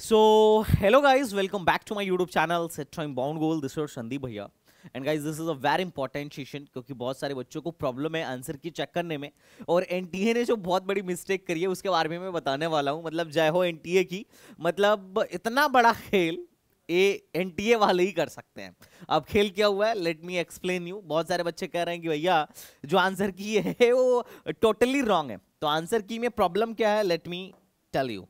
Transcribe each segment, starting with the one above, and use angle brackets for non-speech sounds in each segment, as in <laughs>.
So hello guys welcome back to my YouTube channel set Time bound goal this और संदीप भैया and guys this is a very important session क्योंकि बहुत सारे बच्चों को problem है आंसर की चेक करने में और एन ने जो बहुत बड़ी मिस्टेक करी है उसके बारे में मैं बताने वाला हूँ मतलब जय हो एन की मतलब इतना बड़ा खेल ए एन वाले ही कर सकते हैं अब खेल क्या हुआ है लेट मी एक्सप्लेन यू बहुत सारे बच्चे कह रहे हैं कि भैया जो आंसर की है वो टोटली रॉन्ग है तो आंसर की में प्रॉब्लम क्या है लेट मी टेल यू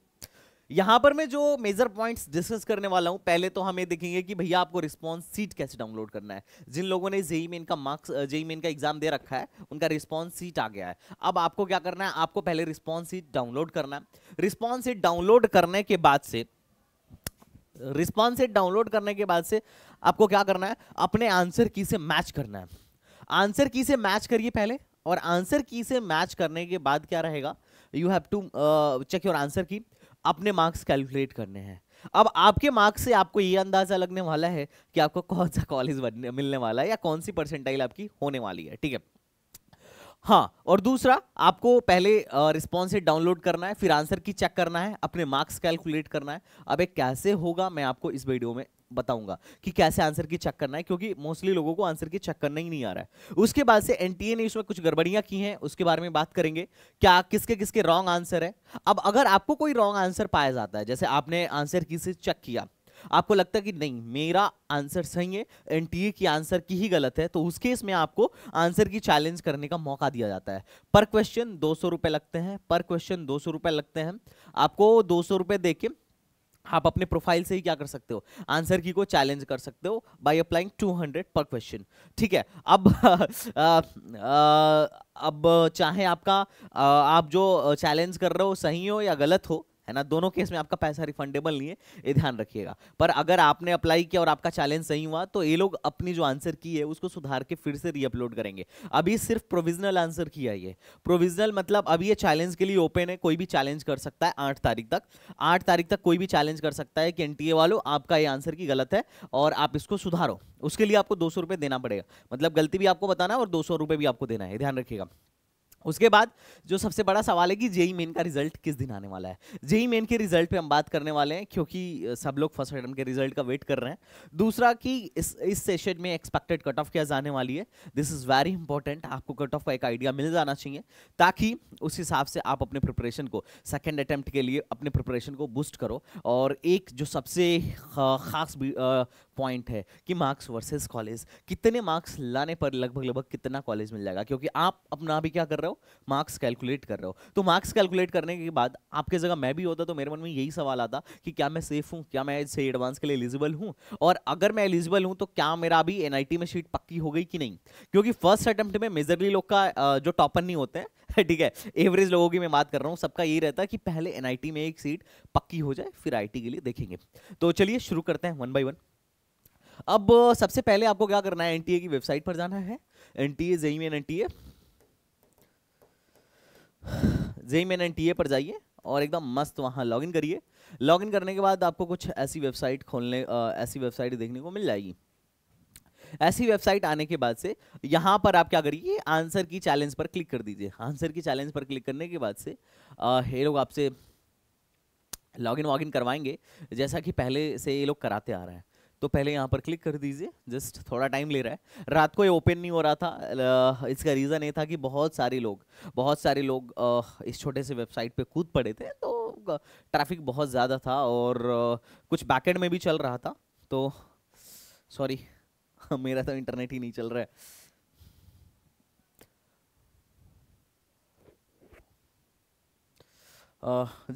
यहां पर मैं जो मेजर पॉइंट्स डिस्कस करने वाला हूं पहले तो हमें देखेंगे कि भैया आपको रिस्पांस सीट कैसे डाउनलोड करना है जिन लोगों ने जेई मेन e e का मार्क्स जेई मेन का एग्जाम दे रखा है उनका रिस्पांस सीट आ गया है अब आपको क्या करना है आपको पहले रिस्पांस सीट डाउनलोड करना है रिस्पॉन्स सीट डाउनलोड करने के बाद से रिस्पॉन्स सीट डाउनलोड करने के बाद से आपको क्या करना है अपने आंसर की से मैच करना है आंसर की से मैच करिए पहले और आंसर की से मैच करने के बाद क्या रहेगा you have to check your answer key अपने मार्क्स कैलकुलेट करने हैं अब आपके मार्क्स से आपको ये अंदाजा लगने वाला है कि आपको कौन सा कॉलेज बनने मिलने वाला है या कौन सी परसेंटाइल आपकी होने वाली है ठीक है हाँ और दूसरा आपको पहले रिस्पॉन्स से डाउनलोड करना है फिर आंसर की चेक करना है अपने मार्क्स कैलकुलेट करना है अब एक कैसे होगा मैं आपको इस वीडियो में बताऊंगा कि कैसे आंसर की चेक करना है क्योंकि मोस्टली लोगों को आंसर की चेक करना ही नहीं आ रहा है उसके बाद से एनटीए ने इसमें कुछ गड़बड़ियां की हैं उसके बारे में बात करेंगे क्या किसके किसके रॉन्ग आंसर है अब अगर आपको कोई रॉन्ग आंसर पाया जाता है जैसे आपने आंसर की से चेक किया आपको लगता है कि नहीं मेरा आंसर सही है एनटीए की आंसर की ही गलत है तो उस केस में आपको आंसर की चैलेंज करने का मौका दिया जाता है पर क्वेश्चन दो सौ लगते हैं पर क्वेश्चन दो सौ लगते हैं आपको दो सौ देके आप अपने प्रोफाइल से ही क्या कर सकते हो आंसर की को चैलेंज कर सकते हो बाय अप्लाइंग 200 पर क्वेश्चन ठीक है अब आ, <laughs> आ, अब चाहे आपका आ, आप जो चैलेंज कर रहे हो सही हो या गलत हो है ना दोनों केस में आपका पैसा रिफंडेबल नहीं है ये ध्यान रखिएगा पर अगर आपने अप्लाई किया और आपका चैलेंज सही हुआ तो ये लोग अपनी जो आंसर की है उसको सुधार के फिर से रीअपलोड करेंगे अभी सिर्फ प्रोविजनल आंसर किया ये प्रोविजनल मतलब अभी ये चैलेंज के लिए ओपन है कोई भी चैलेंज कर सकता है आठ तारीख तक आठ तारीख तक कोई भी चैलेंज कर सकता है कि एन वालों आपका ये आंसर की गलत है और आप इसको सुधारो उसके लिए आपको दो देना पड़ेगा मतलब गलती भी आपको बताना है और दो भी आपको देना है ध्यान रखिएगा उसके बाद जो सबसे बड़ा सवाल है कि जेई मेन का रिजल्ट किस दिन आने वाला है जेई मेन के रिजल्ट पे हम बात करने वाले हैं क्योंकि सब लोग फर्स्ट एडम के रिजल्ट का वेट कर रहे हैं दूसरा कि इस इस सेशन में एक्सपेक्टेड कट ऑफ क्या जाने वाली है दिस इज़ वेरी इंपॉर्टेंट आपको कट ऑफ का एक आइडिया मिल जाना चाहिए ताकि उस हिसाब से आप अपने प्रिपरेशन को सेकेंड अटैम्प्ट के लिए अपने प्रिपरेशन को बूस्ट करो और एक जो सबसे खास पॉइंट है कि मार्क्स वर्सेस कॉलेज कितने मार्क्स लाने पर लगभग लगभग कितना कॉलेज मिल जाएगा क्योंकि आप अपना भी क्या कर रहे हो मार्क्स कैलकुलेट कर रहे हो तो मार्क्स कैलकुलेट करने के बाद आपके जगह मैं भी होता तो मेरे मन में यही सवाल आता कि क्या मैं सेफ हूँ क्या मैं से एडवांस के लिए एलिजिबल हूँ और अगर मैं एलिजिबल हूँ तो क्या मेरा अभी एन में सीट पक्की हो गई कि नहीं क्योंकि फर्स्ट अटैम्प्ट में मेजरली लोग का जो टॉपर नहीं होते हैं <laughs> ठीक है एवरेज लोगों की मैं बात कर रहा हूँ सबका यही रहता है कि पहले एन में एक सीट पक्की हो जाए फिर आई के लिए देखेंगे तो चलिए शुरू करते हैं वन बाई वन अब सबसे पहले आपको क्या करना है एनटीए की वेबसाइट पर जाना है NTA JEE Main NTA JEE Main NTA पर जाइए और एकदम मस्त लॉग लॉगिन करिए लॉगिन करने के बाद आपको कुछ ऐसी वेबसाइट खोलने आ, ऐसी वेबसाइट देखने को मिल जाएगी ऐसी वेबसाइट आने के बाद से यहां पर आप क्या करिए आंसर की चैलेंज पर क्लिक कर दीजिए आंसर की चैलेंज पर क्लिक करने के बाद से ये लोग आपसे लॉगिन वॉगिन करवाएंगे जैसा कि पहले से ये लोग कराते आ रहे हैं तो पहले यहाँ पर क्लिक कर दीजिए जस्ट थोड़ा टाइम ले रहा है रात को ये ओपन नहीं हो रहा था इसका रीज़न ये था कि बहुत सारे लोग बहुत सारे लोग इस छोटे से वेबसाइट पे कूद पड़े थे तो ट्रैफिक बहुत ज़्यादा था और कुछ बैकेंड में भी चल रहा था तो सॉरी <laughs> मेरा तो इंटरनेट ही नहीं चल रहा है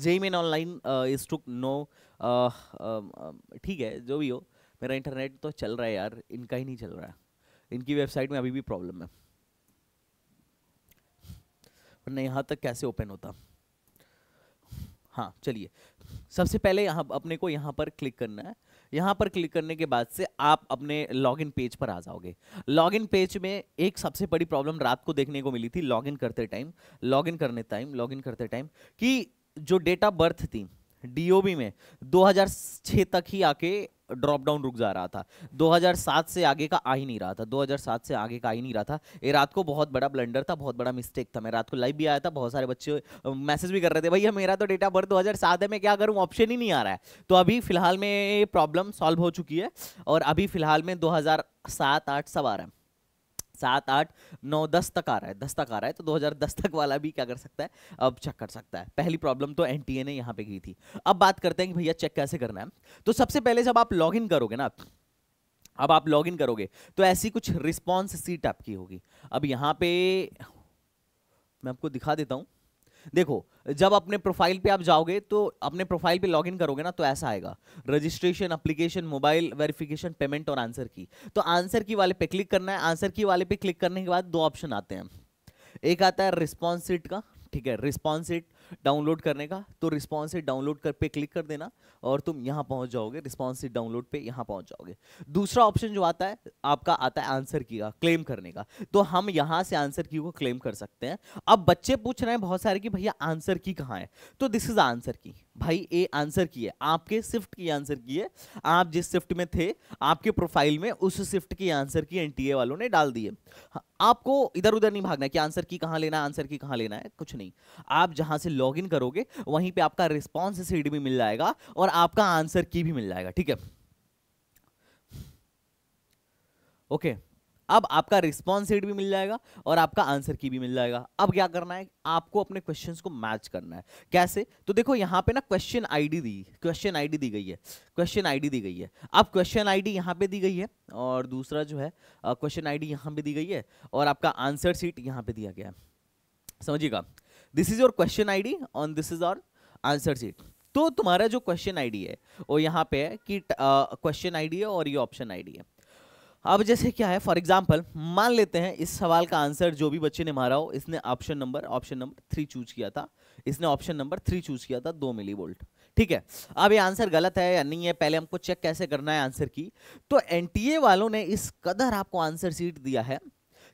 JEE Main online is to know ठीक है जो भी हो मेरा इंटरनेट तो चल रहा है यार इनका ही नहीं चल रहा है इनकी वेबसाइट में अभी भी प्रॉब्लम है वरना यहाँ तक कैसे ओपन होता हाँ चलिए सबसे पहले यहाँ अपने को यहाँ पर क्लिक करना है यहाँ पर क्लिक करने के बाद से आप अपने लॉगिन पेज पर आ जाओगे लॉगिन पेज में एक सबसे बड़ी प्रॉब्लम रात को देखने को मिली थी लॉगिन करते टाइम लॉगिन करने टाइम लॉगिन करते टाइम कि जो डेट ऑफ बर्थ थी डीओबी में 2006 तक ही आके ड्रॉप डाउन रुक जा रहा था 2007 से आगे का आ ही नहीं रहा था 2007 से आगे का आ ही नहीं रहा था ये रात को बहुत बड़ा ब्लंडर था बहुत बड़ा मिस्टेक था मैं रात को लाइव भी आया था बहुत सारे बच्चे मैसेज भी कर रहे थे भैया मेरा तो डेटा बर्थ दो है मैं क्या करूँ ऑप्शन ही नहीं आ रहा है तो अभी फिलहाल में प्रॉब्लम सॉल्व हो चुकी है और अभी फिलहाल में दो हज़ार सात आठ सब आ रहा है सात आठ नौ दस तक आ रहा है दस तक आ रहा है तो 2010 तक वाला भी क्या कर सकता है अब चेक कर सकता है पहली प्रॉब्लम तो एन ने यहां पे की थी अब बात करते हैं कि भैया चेक कैसे करना है तो सबसे पहले जब आप लॉग करोगे ना अब आप लॉग करोगे तो ऐसी कुछ रिस्पॉन्स सीट आपकी होगी अब यहां पर मैं आपको दिखा देता हूं देखो जब अपने प्रोफाइल पे आप जाओगे तो अपने प्रोफाइल पे लॉगिन करोगे ना तो ऐसा आएगा registration application mobile verification payment और आंसर की तो आंसर की वाले पे क्लिक करना है आंसर की वाले पे क्लिक करने के बाद दो ऑप्शन आते हैं एक आता है रिस्पॉन्स सीट का ठीक है रिस्पॉन्स सीट डाउनलोड करने का तो रिस्पॉन्स डाउनलोड कर पे क्लिक कर देना और तुम यहाँ पहुँच जाओगे रिस्पॉन्स डाउनलोड पे यहाँ पहुँच जाओगे दूसरा ऑप्शन जो आता है आपका आता है आंसर की का क्लेम करने का तो हम यहाँ से आंसर की को क्लेम कर सकते हैं अब बच्चे पूछ रहे हैं बहुत सारे कि भैया आंसर की कहाँ है तो दिस इज आंसर की भाई ए आंसर की है आपके शिफ्ट की आंसर की है आप जिस शिफ्ट में थे आपके प्रोफाइल में उस शिफ्ट की आंसर की एनटीए वालों ने डाल दिए हाँ, आपको इधर उधर नहीं भागना है कि आंसर की कहां लेना है आंसर की कहां लेना है कुछ नहीं आप जहां से लॉग इन करोगे वहीं पे आपका रिस्पॉन्स सीड भी मिल जाएगा और आपका आंसर की भी मिल जाएगा ठीक है ओके okay. अब आपका रिस्पॉन्स सीट भी मिल जाएगा और आपका आंसर की भी मिल जाएगा अब क्या करना है आपको अपने क्वेश्चंस को मैच करना है कैसे तो देखो यहाँ पे ना क्वेश्चन आईडी दी क्वेश्चन आईडी दी गई है क्वेश्चन आईडी दी गई है अब क्वेश्चन आईडी यहाँ पे दी गई है और दूसरा जो है क्वेश्चन आई डी यहाँ पे दी गई है और आपका आंसर सीट यहाँ पे दिया गया है समझिएगा this is your question ID और this is our answer sheet तो तुम्हारा जो क्वेश्चन आईडी है वो यहाँ पे है कि क्वेश्चन आईडी है और ये ऑप्शन आईडी है अब जैसे क्या है फॉर एग्जाम्पल मान लेते हैं इस सवाल का आंसर जो भी बच्चे ने मारा हो इसने option number option number three choose किया था इसने ऑप्शन नंबर थ्री चूज किया था दो मिली वोल्ट ठीक है अब ये आंसर गलत है या नहीं है पहले हमको चेक कैसे करना है आंसर की तो एनटीए वालों ने इस कदर आपको आंसर सीट दिया है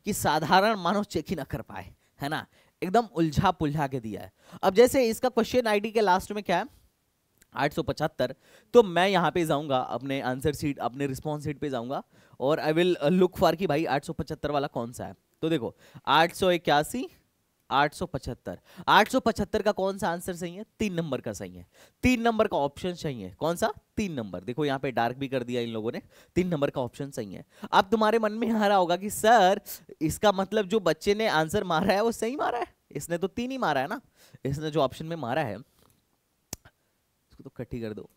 कि साधारण मानव चेक ही ना कर पाए है ना एकदम उलझा पुलझा के दिया है अब जैसे इसका क्वेश्चन आईडी के लास्ट में क्या है 875 तो मैं यहाँ पे जाऊँगा अपने आंसर सीट अपने रिस्पॉन्स सीट पे जाऊँगा और आई विल लुक फॉर कि भाई 875 वाला कौन सा है तो देखो आठ सौ इक्यासी आठ सौ पचहत्तर आठ सौ पचहत्तर का कौन सा आंसर सही है तीन नंबर का सही है तीन नंबर का ऑप्शन सही है कौन सा तीन नंबर देखो यहाँ पे डार्क भी कर दिया इन लोगों ने तीन नंबर का ऑप्शन सही है अब तुम्हारे मन में आ रहा होगा कि सर इसका मतलब जो बच्चे ने आंसर मारा है वो सही मारा है इसने तो तीन ही मारा है ना इसने जो ऑप्शन में मारा है इसको तो इकट्ठी कर दो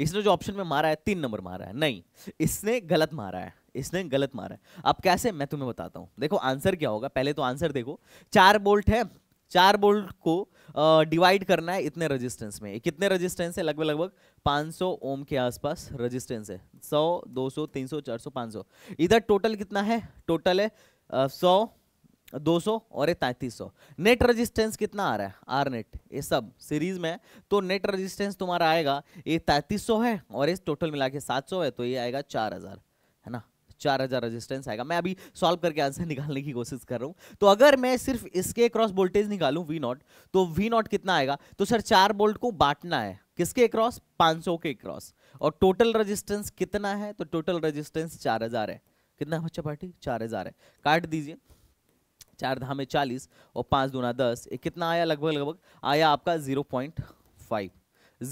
इसने जो ऑप्शन में मारा है तीन नंबर मारा है नहीं इसने गलत मारा है इसने गलत मारा है अब कैसे मैं तुम्हें बताता हूँ देखो आंसर क्या होगा पहले तो आंसर देखो चार बोल्ट है चार बोल्ट को डिवाइड करना है इतने रेजिस्टेंस में कितने रेजिस्टेंस है लगभग लगभग 500 ओम के आसपास रेजिस्टेंस है 100 200 300 400 500 इधर टोटल कितना है टोटल है सौ 200 और ये तैंतीस नेट रेजिस्टेंस कितना आ रहा है आर नेट ये सब सीरीज में तो नेट रेजिस्टेंस तुम्हारा आएगा ये तैंतीस है और ये टोटल मिला के सात है तो ये आएगा चार हजार है ना चार हजार रेजिस्टेंस आएगा मैं अभी सॉल्व करके आंसर <laughs> निकालने की कोशिश कर रहा हूँ तो अगर मैं सिर्फ इसके क्रॉस वोल्टेज निकालू वी नॉट तो वी नॉट कितना आएगा तो सर चार बोल्ट को बांटना है किसके क्रॉस 500 के क्रॉस और टोटल रजिस्टेंस कितना है तो टोटल रजिस्टेंस चार है कितना बच्चा पार्टी चार है काट दीजिए चार धाम में चालीस और पाँच दूना दस ये कितना आया लगभग लगभग आया आपका zero point five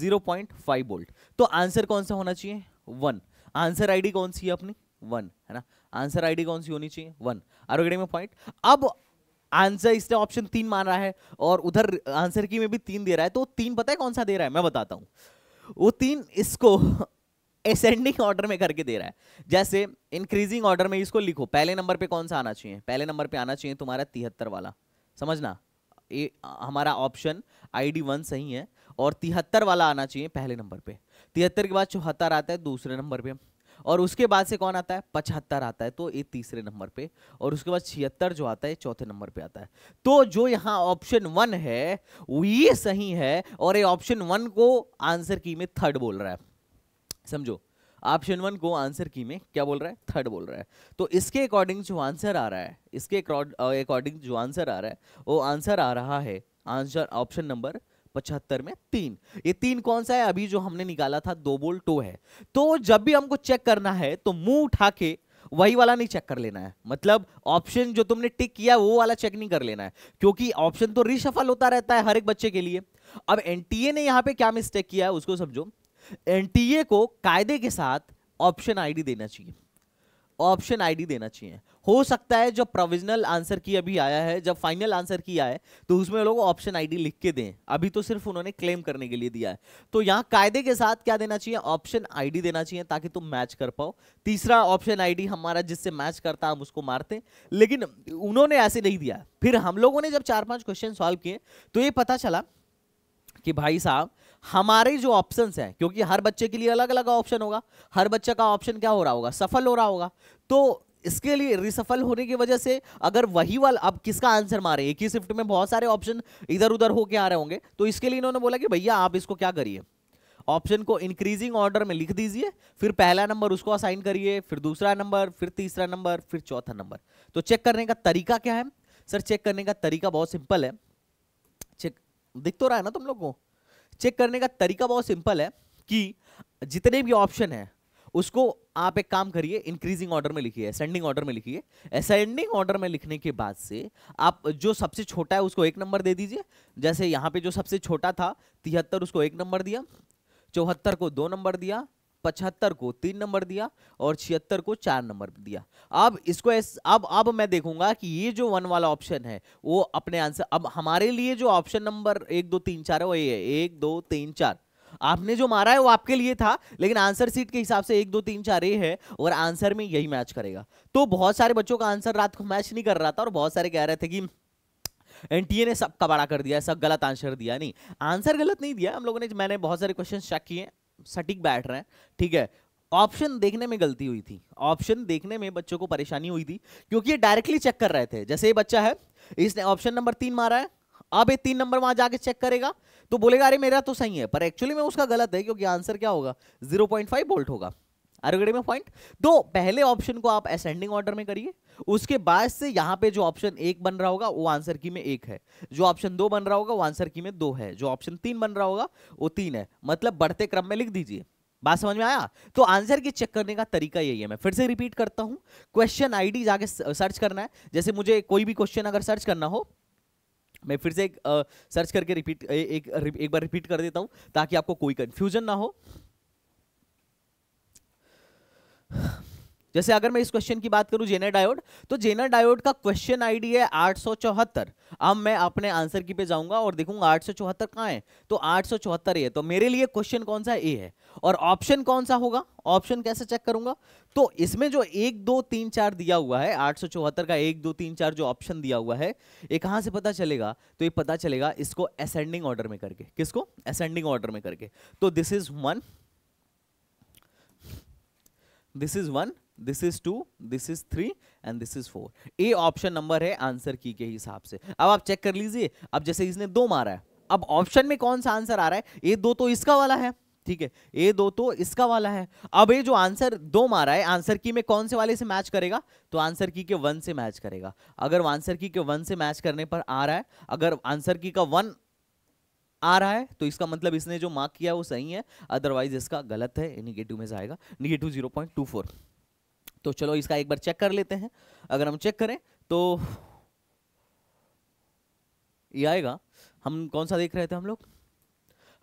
zero point five volt तो आंसर कौन सा होना चाहिए वन आंसर आईडी कौन सी है अपनी वन है ना आंसर आईडी कौन सी होनी चाहिए वन आर में पॉइंट अब आंसर इसने ऑप्शन तीन मान रहा है और उधर आंसर की में भी तीन दे रहा है तो तीन पता है कौन सा दे रहा है मैं बताता हूँ वो तीन इसको एसेंडिंग ऑर्डर में करके दे रहा है जैसे इंक्रीजिंग ऑर्डर में इसको लिखो पहले नंबर पे कौन सा आना चाहिए पहले नंबर पे आना चाहिए तुम्हारा तिहत्तर वाला समझना ये हमारा ऑप्शन आई डी वन सही है और तिहत्तर वाला आना चाहिए पहले नंबर पे तिहत्तर के बाद चौहत्तर आता है दूसरे नंबर पे और उसके बाद से कौन आता है पचहत्तर आता है तो ये तीसरे नंबर पे और उसके बाद छिहत्तर जो आता है चौथे नंबर पे आता है तो जो यहाँ ऑप्शन वन है ये सही है और ये ऑप्शन वन को आंसर की में थर्ड बोल रहा है समझो ऑप्शन वन को आंसर की में क्या बोल रहा है थर्ड बोल रहा है तो इसके अकॉर्डिंग जो आंसर आ रहा है इसके अकॉर्डिंग जो आंसर आ रहा है वो आंसर आ रहा है आंसर ऑप्शन नंबर पचहत्तर में तीन ये तीन कौन सा है अभी जो हमने निकाला था दो बोल टो तो है तो जब भी हमको चेक करना है तो मुंह उठा के वही वाला नहीं चेक कर लेना है मतलब ऑप्शन जो तुमने टिक किया वो वाला चेक नहीं कर लेना है क्योंकि ऑप्शन तो रिशफल होता रहता है हर एक बच्चे के लिए अब एनटीए ने यहां पे क्या मिस्टेक किया है उसको समझो एनटीए को कायदे के साथ ऑप्शन आईडी देना चाहिए ऑप्शन आईडी देना चाहिए हो सकता है जब प्रोविजनल आंसर की अभी आया है जब फाइनल आंसर की आए तो उसमें लोग ऑप्शन आईडी लिख के दें अभी तो सिर्फ उन्होंने क्लेम करने के लिए दिया है तो यहां कायदे के साथ क्या देना चाहिए ऑप्शन आईडी देना चाहिए ताकि तुम मैच कर पाओ तीसरा ऑप्शन आईडी हमारा जिससे मैच करता हम उसको मारते लेकिन उन्होंने ऐसे नहीं दिया फिर हम लोगों ने जब चार पांच क्वेश्चन सॉल्व किए तो ये पता चला कि भाई साहब हमारे जो ऑप्शंस हैं क्योंकि हर बच्चे के लिए अलग अलग ऑप्शन होगा हर बच्चे का ऑप्शन क्या हो रहा होगा सफल हो रहा होगा तो इसके लिए रिसफल होने की वजह से अगर वही वाला अब किसका आंसर मारे एक ही शिफ्ट में बहुत सारे ऑप्शन इधर उधर होके आ रहे होंगे तो इसके लिए इन्होंने बोला कि भैया आप इसको क्या करिए ऑप्शन को इंक्रीजिंग ऑर्डर में लिख दीजिए फिर पहला नंबर उसको असाइन करिए फिर दूसरा नंबर फिर तीसरा नंबर फिर चौथा नंबर तो चेक करने का तरीका क्या है सर चेक करने का तरीका बहुत सिंपल है चेक दिख तो रहा है ना तुम लोग को चेक करने का तरीका बहुत सिंपल है कि जितने भी ऑप्शन है उसको आप एक काम करिए इंक्रीजिंग ऑर्डर में लिखिए असेंडिंग ऑर्डर में लिखिए असेंडिंग ऑर्डर में लिखने के बाद से आप जो सबसे छोटा है उसको एक नंबर दे दीजिए जैसे यहाँ पे जो सबसे छोटा था तिहत्तर उसको एक नंबर दिया चौहत्तर को दो नंबर दिया पचहत्तर को तीन नंबर दिया और छिहत्तर को चार नंबर दिया अब इसको एस, अब अब मैं देखूंगा कि ये जो वन वाला ऑप्शन है वो अपने आंसर अब हमारे लिए जो ऑप्शन नंबर एक दो तीन चार है वो है एक दो तीन चार आपने जो मारा है वो आपके लिए था लेकिन आंसर सीट के हिसाब से एक दो तीन चार ये है और आंसर में यही मैच करेगा तो बहुत सारे बच्चों का आंसर रात को मैच नहीं कर रहा था और बहुत सारे कह रहे थे कि एनटीए ने सबका बड़ा कर दिया सब गलत आंसर दिया नहीं आंसर गलत नहीं दिया हम लोगों ने मैंने बहुत सारे क्वेश्चन चेक किए सटीक बैठ रहे हैं ठीक है ऑप्शन देखने में गलती हुई थी ऑप्शन देखने में बच्चों को परेशानी हुई थी क्योंकि ये डायरेक्टली चेक कर रहे थे जैसे ये बच्चा है इसने ऑप्शन नंबर तीन मारा है अब ये तीन नंबर वहां जाके चेक करेगा तो बोलेगा अरे मेरा तो सही है पर एक्चुअली में उसका गलत है क्योंकि आंसर क्या होगा 0.5 वोल्ट होगा आरोग्य में पॉइंट तो पहले ऑप्शन को आप असेंडिंग ऑर्डर में करिए उसके बाद से यहाँ पे जो ऑप्शन एक बन रहा होगा वो आंसर की में एक है जो ऑप्शन दो बन रहा होगा वो आंसर की में दो है जो ऑप्शन तीन बन रहा होगा वो तीन है मतलब बढ़ते क्रम में लिख दीजिए बात समझ में आया तो आंसर की चेक करने का तरीका यही है मैं फिर से रिपीट करता हूं क्वेश्चन आईडी जाके सर्च करना है जैसे मुझे कोई भी क्वेश्चन अगर सर्च करना हो मैं फिर से एक सर्च करके रिपीट एक एक बार रिपीट कर देता हूं ताकि आपको कोई कंफ्यूजन ना हो जैसे अगर मैं इस क्वेश्चन की बात करूं जेनर डायोड तो जेनर डायोड का क्वेश्चन आईडी है आठ अब मैं अपने आंसर की पे जाऊंगा और देखूंगा आठ सौ चौहत्तर कहाँ है तो आठ सौ चौहत्तर है तो मेरे लिए क्वेश्चन कौन सा ए है और ऑप्शन कौन सा होगा ऑप्शन कैसे चेक करूंगा तो इसमें जो एक दो तीन चार दिया हुआ है आठ सौ चौहत्तर का एक दो तीन चार जो ऑप्शन दिया हुआ है ये कहाँ से पता चलेगा तो ये पता चलेगा इसको असेंडिंग ऑर्डर में करके किसको असेंडिंग ऑर्डर में करके तो this is one this is one this is two this is three and this is four A option number है आंसर की के हिसाब से अब आप चेक कर लीजिए अब जैसे इसने दो मारा है अब ऑप्शन में कौन सा आंसर आ रहा है ए दो तो इसका वाला है ठीक है ए दो तो इसका वाला है अब ये जो आंसर दो मारा है आंसर की में कौन से वाले से मैच करेगा तो आंसर की के वन से मैच करेगा अगर आंसर की के वन से मैच करने पर आ रहा है अगर आंसर की का वन आ रहा है तो इसका मतलब इसने जो मार्क किया वो सही है अदरवाइज इसका गलत है निगेटिव में जाएगा negative zero point two four तो चलो इसका एक बार चेक कर लेते हैं अगर हम चेक करें तो ये आएगा हम कौन सा देख रहे थे हम लोग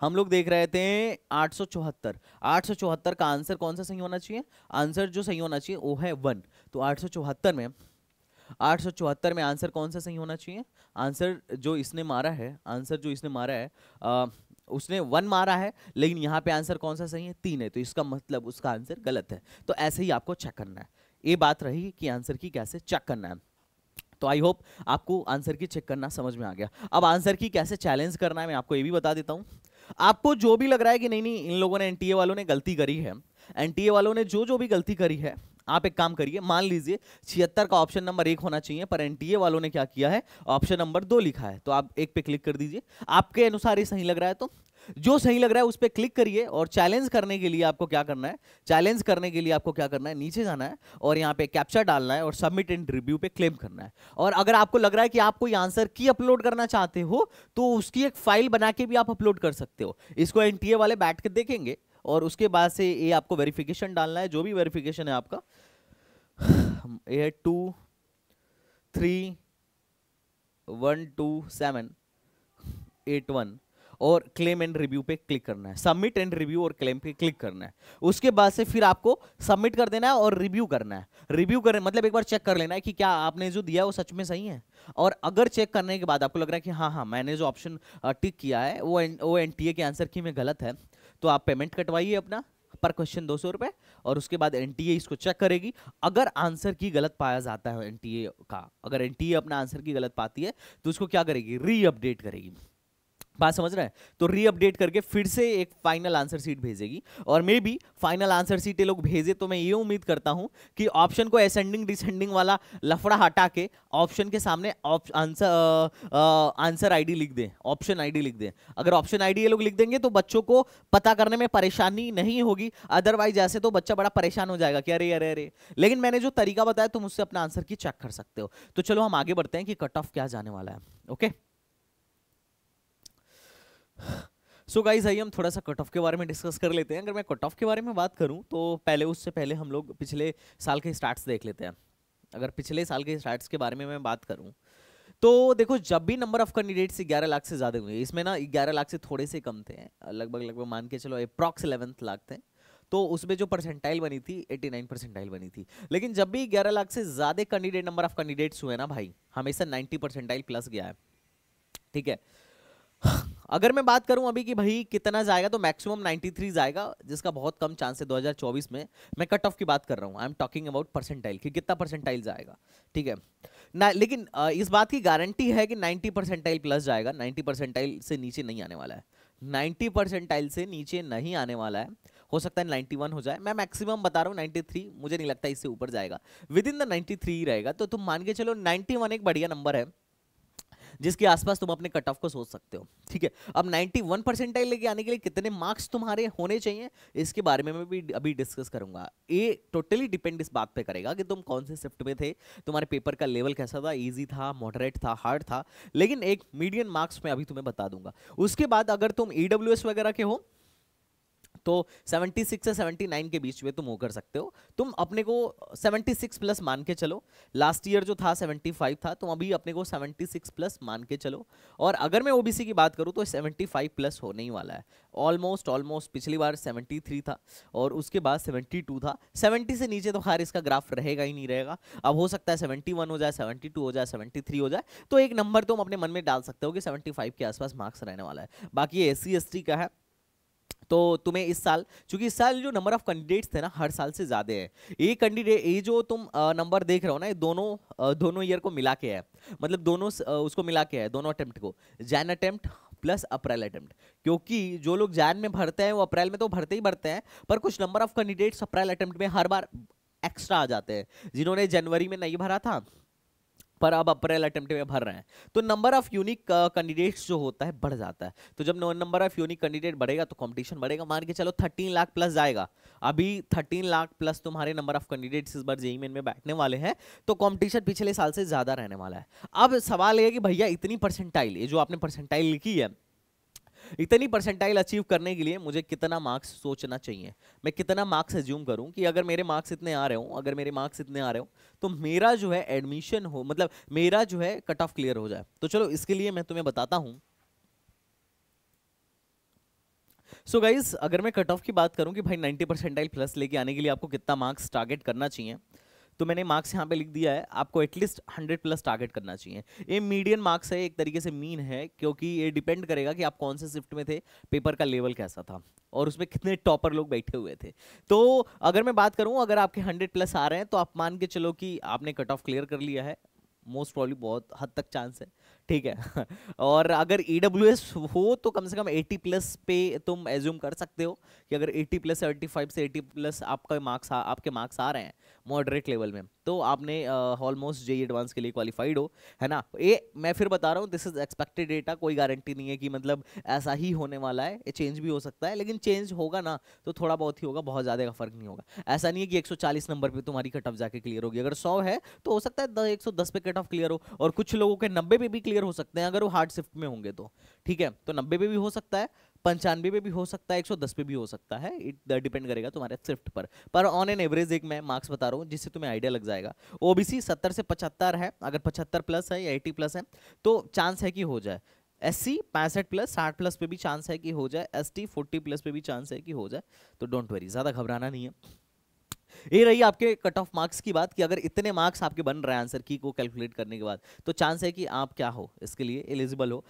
हम लोग देख रहे थे 874 874 का आंसर कौन सा सही होना चाहिए आंसर जो सही होना चाहिए वो है वन तो आठ में आठ में आंसर कौन सा सही होना चाहिए आंसर जो इसने मारा है आंसर जो इसने मारा है आ, उसने वन मारा है लेकिन यहाँ पे आंसर कौन सा सही है तीन है तो इसका मतलब उसका आंसर गलत है तो ऐसे ही आपको चेक करना है ये बात रही कि आंसर की कैसे चेक करना है तो आई होप आपको आंसर की चेक करना समझ में आ गया अब आंसर की कैसे चैलेंज करना है मैं आपको ये भी बता देता हूँ आपको जो भी लग रहा है कि नहीं नहीं इन लोगों ने एन वालों ने गलती करी है एनटीए वालों ने जो जो भी गलती करी है आप एक काम करिए मान लीजिए छिहत्तर का ऑप्शन नंबर एक होना चाहिए पर एनटीए वालों ने क्या किया है ऑप्शन नंबर दो लिखा है तो आप एक पे क्लिक कर दीजिए आपके अनुसार ये सही लग रहा है तो जो सही लग रहा है उस पर क्लिक करिए और चैलेंज करने के लिए आपको क्या करना है चैलेंज करने के लिए आपको क्या करना है नीचे जाना है और यहाँ पे कैप्चर डालना है और सबमिट एंड रिव्यू पे क्लेम करना है और अगर आपको लग रहा है कि आप कोई आंसर की अपलोड करना चाहते हो तो उसकी एक फाइल बना के भी आप अपलोड कर सकते हो इसको एन वाले बैठ के देखेंगे और उसके बाद से ये आपको वेरिफिकेशन डालना है जो भी वेरिफिकेशन है आपका ये two three one two seven eight one और क्लेम एंड रिव्यू पे क्लिक करना है सबमिट एंड रिव्यू और क्लेम पे क्लिक करना है उसके बाद से फिर आपको सबमिट कर देना है और रिव्यू करना है रिव्यू करना मतलब एक बार चेक कर लेना है कि क्या आपने जो दिया है वो सच में सही है और अगर चेक करने के बाद आपको लग रहा है कि हाँ हाँ मैंने जो ऑप्शन टिक किया है वो एन, वो एन के आंसर की में गलत है तो आप पेमेंट कटवाइए अपना पर क्वेश्चन दो सौ रुपये और उसके बाद एन इसको चेक करेगी अगर आंसर की गलत पाया जाता है एन का अगर एन अपना आंसर की गलत पाती है तो उसको क्या करेगी रीअपडेट करेगी बात समझ रहे हैं तो रीअपडेट करके फिर से एक फाइनल आंसर सीट भेजेगी और maybe final answer sheet ये लोग भेजे तो मैं ये उम्मीद करता हूँ कि ऑप्शन को एसेंडिंग डिसेंडिंग वाला लफड़ा हटा के ऑप्शन के सामने आंसर आंसर आईडी लिख दें ऑप्शन आईडी लिख दें अगर ऑप्शन आईडी ये लोग लिख देंगे तो बच्चों को पता करने में परेशानी नहीं होगी अदरवाइज ऐसे तो बच्चा बड़ा परेशान हो जाएगा कि अरे अरे अरे लेकिन मैंने जो तरीका बताया तुम उससे अपना आंसर की चेक कर सकते हो तो चलो हम आगे बढ़ते हैं कि कट ऑफ क्या जाने वाला है ओके okay? सो गाइज आइए हम थोड़ा सा कट ऑफ के बारे में डिस्कस कर लेते हैं अगर मैं कट ऑफ के बारे में बात करूं तो पहले उससे पहले हम लोग पिछले साल के स्टार्ट्स देख लेते हैं अगर पिछले साल के स्टार्ट्स के बारे में मैं बात करूं तो देखो जब भी नंबर ऑफ कैंडिडेट्स 11 लाख से ज़्यादा हुए इसमें ना ग्यारह लाख से थोड़े से कम थे लगभग लगभग मान के चलो अप्रॉक्स इलेवंथ लाख थे तो उसमें जो परसेंटाइल बनी थी 89 परसेंटाइल बनी थी लेकिन जब भी ग्यारह लाख से ज़्यादा कैंडिडेट नंबर ऑफ कैंडिडेट्स हुए ना भाई हमेशा नाइन्टी परसेंटाइल प्लस गया है ठीक है अगर मैं बात करूं अभी कि भाई कितना जाएगा तो मैक्सिमम 93 जाएगा जिसका बहुत कम चांस है 2024 में मैं कट ऑफ की बात कर रहा हूं I am talking about percentile कि कितना परसेंटाइल जाएगा ठीक है ना लेकिन इस बात की गारंटी है कि 90 परसेंटाइल प्लस जाएगा 90 परसेंटाइल से नीचे नहीं आने वाला है नाइन्टी परसेंटाइल से नीचे नहीं आने वाला है हो सकता है नाइन्टी हो जाए मैं मैक्सिमम बता रहा हूँ नाइन्टी मुझे नहीं लगता इससे ऊपर जाएगा विद इन द नाइन्टी रहेगा तो तुम मान के चलो नाइन्टी एक बढ़िया नंबर है जिसके आसपास तुम अपने कट ऑफ को सोच सकते हो ठीक है अब 91 वन परसेंटाइल लेके आने के लिए कितने मार्क्स तुम्हारे होने चाहिए इसके बारे में मैं भी अभी डिस्कस करूंगा ये टोटली डिपेंड इस बात पे करेगा कि तुम कौन से शिफ्ट में थे तुम्हारे पेपर का लेवल कैसा था ईजी था मॉडरेट था हार्ड था लेकिन एक मीडियम मार्क्स में अभी तुम्हें बता दूंगा उसके बाद अगर तुम ई वगैरह के हो तो 76 से 79 के बीच में तुम वो कर सकते हो तुम अपने को 76 प्लस मान के चलो लास्ट ईयर जो था 75 था तुम अभी अपने को 76 प्लस मान के चलो और अगर मैं ओबीसी की बात करूँ तो 75 प्लस होने ही वाला है ऑलमोस्ट ऑलमोस्ट पिछली बार 73 था और उसके बाद 72 था 70 से नीचे तो खैर इसका ग्राफ रहेगा ही नहीं रहेगा अब हो सकता है 71 हो जाए 72 हो जाए 73 हो जाए तो एक नंबर तुम अपने मन में डाल सकते हो कि 75 के आसपास मार्क्स रहने वाला है बाकी ये एस सी का है तो तुम्हें इस साल क्योंकि इस साल जो नंबर ऑफ कैंडिडेट्स थे ना हर साल से ज़्यादा है ये कैंडिडेट ये जो तुम नंबर देख रहे हो ना ये दोनों दोनों ईयर को मिला के है मतलब दोनों उसको मिला के है दोनों अटैम्प्ट को Jan attempt plus April attempt क्योंकि जो लोग जैन में भरते हैं वो अप्रैल में तो भरते ही भरते हैं पर कुछ number of candidates April attempt में हर बार एक्स्ट्रा आ जाते हैं जिन्होंने जनवरी में नहीं भरा था पर अब अप्रैल अटेम्प्ट में भर रहे हैं तो नंबर ऑफ यूनिक कैंडिडेट्स जो होता है बढ़ जाता है तो जब नंबर ऑफ यूनिक कैंडिडेट बढ़ेगा तो कंपटीशन बढ़ेगा मान के चलो 13 लाख प्लस जाएगा अभी 13 लाख प्लस तुम्हारे नंबर ऑफ कैंडिडेट्स इस बार जेई में बैठने वाले हैं तो कॉम्पिटिशन पिछले साल से ज़्यादा रहने वाला है अब सवाल यह कि भैया इतनी परसेंटाइल ये जो आपने परसेंटाइल लिखी है इतनी परसेंटाइल अचीव करने के लिए मुझे कितना मार्क्स सोचना चाहिए मैं कितना मार्क्स एज्यूम करूं कि अगर मेरे मार्क्स इतने आ रहे हो अगर मेरे मार्क्स इतने आ रहे हो तो मेरा जो है एडमिशन हो मतलब मेरा जो है कट ऑफ क्लियर हो जाए तो चलो इसके लिए मैं तुम्हें बताता हूँ सो so गाइज अगर मैं कट ऑफ की बात करूँ कि भाई नाइन्टी परसेंटाइल प्लस लेके आने के लिए आपको कितना मार्क्स टारगेट करना चाहिए तो मैंने मार्क्स यहाँ पे लिख दिया है आपको एटलीस्ट हंड्रेड प्लस टारगेट करना चाहिए ये मीडियम मार्क्स है एक तरीके से मीन है क्योंकि ये डिपेंड करेगा कि आप कौन से शिफ्ट में थे पेपर का लेवल कैसा था और उसमें कितने टॉपर लोग बैठे हुए थे तो अगर मैं बात करूँ अगर आपके हंड्रेड प्लस आ रहे हैं तो आप मान के चलो कि आपने कट ऑफ क्लियर कर लिया है मोस्ट प्रॉब्ली बहुत हद तक चांस है ठीक है <laughs> और अगर ई हो तो कम से कम 80 प्लस पे तुम एज्यूम कर सकते हो कि अगर 80 प्लस 75 से 80 प्लस आपका मार्क्स आपके मार्क्स आ रहे हैं मॉडरेट लेवल में तो आपने ऑलमोस्ट जे एडवांस के लिए क्वालिफाइड हो है ना ये मैं फिर बता रहा हूँ दिस इज एक्सपेक्टेड डेटा कोई गारंटी नहीं है कि मतलब ऐसा ही होने वाला है ये चेंज भी हो सकता है लेकिन चेंज होगा ना तो थोड़ा बहुत ही होगा बहुत ज़्यादा का फर्क नहीं होगा ऐसा नहीं है कि एक नंबर पर तुम्हारी कट ऑफ जाके क्लियर होगी अगर सौ है तो हो सकता है एक पे कट ऑफ क्लियर हो और कुछ लोगों के नब्बे पे भी क्लियर हो सकते हैं अगर वो हार्ड शिफ्ट में होंगे तो ठीक है तो नब्बे पे भी हो सकता है पंचानवे पे भी हो सकता है एक सौ दस पे भी हो सकता है इट डिपेंड करेगा तुम्हारे स्विफ्ट पर पर ऑन एन एवरेज एक मैं मार्क्स बता रहा हूँ जिससे तुम्हें आइडिया लग जाएगा ओबीसी सत्तर से पचहत्तर है अगर पचहत्तर प्लस है या एटी प्लस है तो चांस है कि हो जाए एस सी पैंसठ प्लस साठ प्लस पे भी चांस है कि हो जाए एस टी फोर्टी प्लस पे भी चांस है कि हो जाए तो डोंट वरी ज़्यादा घबराना नहीं है ये रही आपके कट ऑफ मार्क्स की बात कि अगर इतने मार्क्स आपके बन रहे हैं आंसर की को कैलकुलेट करने के बाद तो चांस है कि आप क्या हो इसके लिए एलिजिबल हो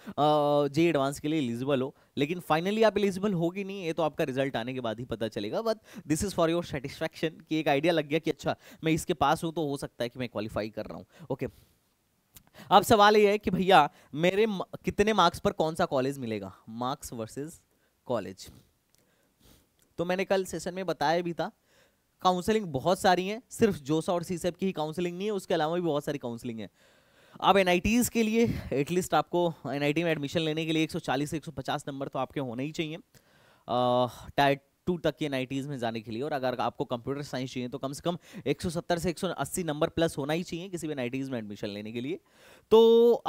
जे एडवांस के लिए एलिजिबल हो लेकिन फाइनली आप एलिजिबल होगी नहीं ये तो आपका रिजल्ट आने के बाद ही पता चलेगा but this is for your satisfaction कि एक आइडिया लग गया कि अच्छा मैं इसके पास हूँ तो हो सकता है कि मैं क्वालिफाई कर रहा हूँ ओके अब सवाल ये है कि भैया मेरे कितने मार्क्स पर कौन सा कॉलेज मिलेगा मार्क्स वर्सेज कॉलेज तो मैंने कल सेशन में बताया भी था काउंसलिंग बहुत सारी हैं सिर्फ जोसा और सीसेप e की ही काउंसलिंग नहीं है उसके अलावा भी बहुत सारी काउंसलिंग है आप एन के लिए एटलीस्ट आपको एन में एडमिशन लेने के लिए 140 से 150 नंबर तो आपके होने ही चाहिए टायर टू तक के एन में जाने के लिए और अगर आपको कंप्यूटर साइंस चाहिए तो कम से कम 170 से 180 नंबर प्लस होना ही चाहिए किसी भी एन में एडमिशन लेने के लिए तो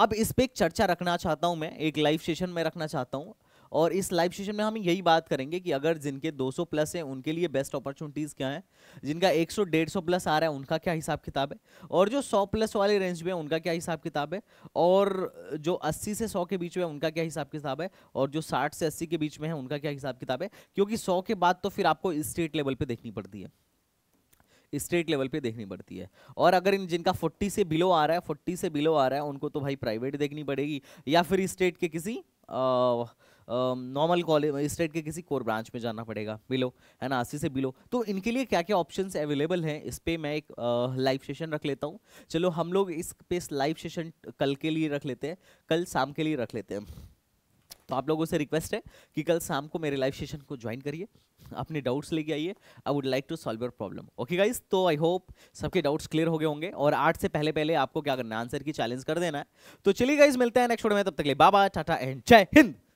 अब इस पर एक चर्चा रखना चाहता हूँ मैं एक लाइव सेशन में रखना चाहता हूँ और इस लाइव सेशन में हम यही बात करेंगे कि अगर जिनके 200 प्लस हैं उनके लिए बेस्ट अपॉर्चुनिटीज़ क्या हैं जिनका 100 150 प्लस आ रहा है उनका क्या हिसाब किताब है और जो 100 प्लस वाले रेंज में उनका क्या हिसाब किताब है और जो अस्सी से सौ के बीच में उनका क्या हिसाब किताब है और जो साठ से अस्सी के बीच में है उनका क्या हिसाब किताब है क्योंकि सौ के बाद तो फिर आपको स्टेट लेवल पर देखनी पड़ती है स्टेट लेवल पे देखनी पड़ती है और अगर इन जिनका 40 से बिलो आ रहा है 40 से बिलो आ रहा है उनको तो भाई प्राइवेट देखनी पड़ेगी या फिर स्टेट के किसी नॉर्मल कॉलेज स्टेट के किसी कोर ब्रांच में जाना पड़ेगा बिलो है ना अस्सी से बिलो तो इनके लिए क्या क्या ऑप्शन अवेलेबल हैं इस पर मैं एक लाइव सेशन रख लेता हूँ चलो हम लोग इस पे लाइव सेशन कल के लिए रख लेते हैं कल शाम के लिए रख लेते हैं तो आप लोगों से रिक्वेस्ट है कि कल शाम को मेरे लाइव सेशन को ज्वाइन करिए अपने डाउट्स लेके आइए I would like to solve your problem okay guys तो आई होप सबके डाउट्स क्लियर हो गए होंगे और आठ से पहले पहले आपको क्या करना आंसर की चैलेंज कर देना है तो चलिए गाइज मिलते हैं नेक्स्ट वीडियो में तब तक ले बाबा टाटा एंड जय हिंद